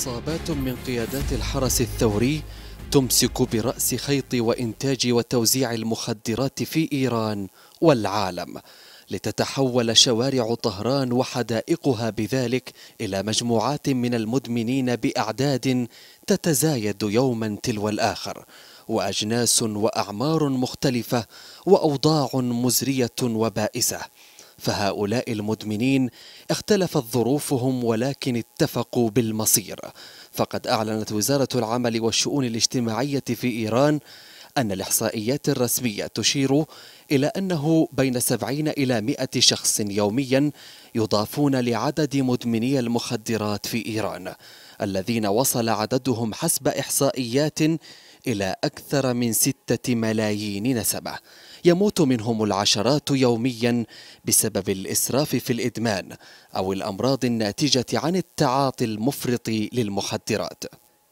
عصابات من قيادات الحرس الثوري تمسك براس خيط وانتاج وتوزيع المخدرات في ايران والعالم لتتحول شوارع طهران وحدائقها بذلك الى مجموعات من المدمنين باعداد تتزايد يوما تلو الاخر واجناس واعمار مختلفه واوضاع مزريه وبائسه فهؤلاء المدمنين اختلفت ظروفهم ولكن اتفقوا بالمصير فقد أعلنت وزارة العمل والشؤون الاجتماعية في إيران أن الإحصائيات الرسمية تشير إلى أنه بين 70 إلى 100 شخص يوميا يضافون لعدد مدمني المخدرات في إيران الذين وصل عددهم حسب إحصائيات إلى أكثر من ستة ملايين نسمة يموت منهم العشرات يوميا بسبب الإسراف في الإدمان أو الأمراض الناتجة عن التعاطي المفرط للمخدرات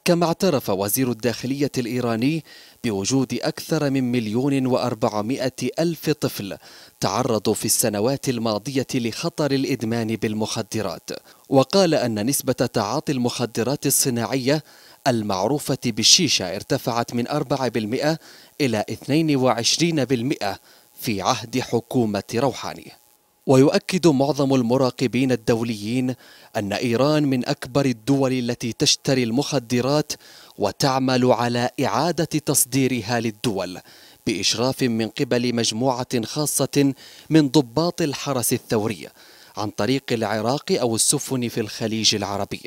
كما اعترف وزير الداخلية الإيراني بوجود أكثر من مليون وأربعمائة ألف طفل تعرضوا في السنوات الماضية لخطر الإدمان بالمخدرات وقال أن نسبة تعاطي المخدرات الصناعية المعروفة بالشيشة ارتفعت من 4% إلى 22% في عهد حكومة روحاني ويؤكد معظم المراقبين الدوليين أن إيران من أكبر الدول التي تشتري المخدرات وتعمل على إعادة تصديرها للدول بإشراف من قبل مجموعة خاصة من ضباط الحرس الثوري عن طريق العراق أو السفن في الخليج العربي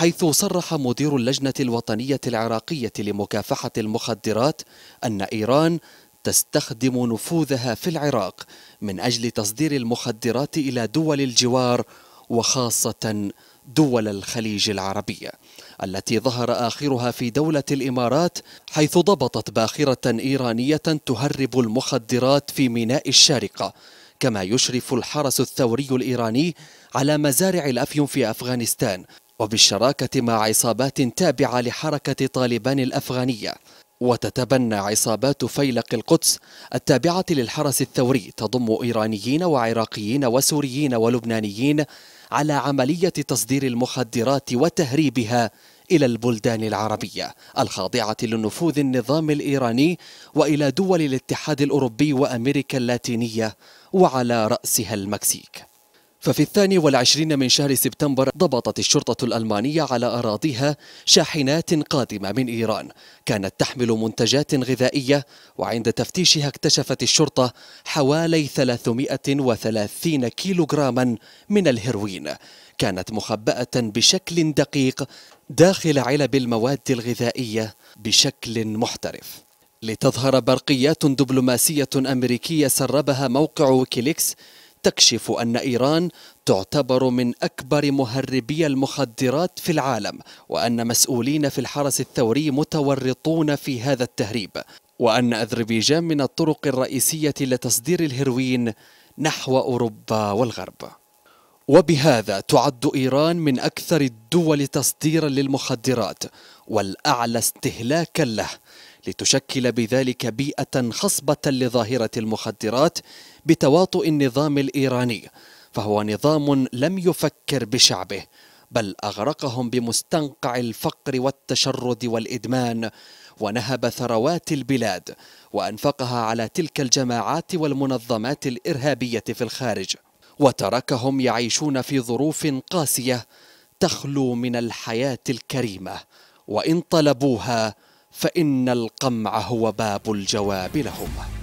حيث صرح مدير اللجنة الوطنية العراقية لمكافحة المخدرات أن إيران تستخدم نفوذها في العراق من أجل تصدير المخدرات إلى دول الجوار وخاصة دول الخليج العربية التي ظهر آخرها في دولة الإمارات حيث ضبطت باخرة إيرانية تهرب المخدرات في ميناء الشارقة كما يشرف الحرس الثوري الإيراني على مزارع الأفيون في أفغانستان وبالشراكة مع عصابات تابعة لحركة طالبان الأفغانية وتتبنى عصابات فيلق القدس التابعة للحرس الثوري تضم إيرانيين وعراقيين وسوريين ولبنانيين على عملية تصدير المخدرات وتهريبها إلى البلدان العربية الخاضعة لنفوذ النظام الإيراني وإلى دول الاتحاد الأوروبي وأمريكا اللاتينية وعلى رأسها المكسيك ففي الثاني والعشرين من شهر سبتمبر ضبطت الشرطة الألمانية على أراضيها شاحنات قادمة من إيران كانت تحمل منتجات غذائية وعند تفتيشها اكتشفت الشرطة حوالي 330 كيلوغراما من الهيروين كانت مخبأة بشكل دقيق داخل علب المواد الغذائية بشكل محترف لتظهر برقيات دبلوماسية أمريكية سربها موقع ويكيليكس تكشف أن إيران تعتبر من أكبر مهربي المخدرات في العالم وأن مسؤولين في الحرس الثوري متورطون في هذا التهريب وأن أذربيجان من الطرق الرئيسية لتصدير الهروين نحو أوروبا والغرب وبهذا تعد إيران من أكثر الدول تصديرا للمخدرات والأعلى استهلاكا له لتشكل بذلك بيئة خصبة لظاهرة المخدرات بتواطؤ النظام الإيراني فهو نظام لم يفكر بشعبه بل أغرقهم بمستنقع الفقر والتشرد والإدمان ونهب ثروات البلاد وأنفقها على تلك الجماعات والمنظمات الإرهابية في الخارج وتركهم يعيشون في ظروف قاسية تخلو من الحياة الكريمة وإن طلبوها فإن القمع هو باب الجواب لهم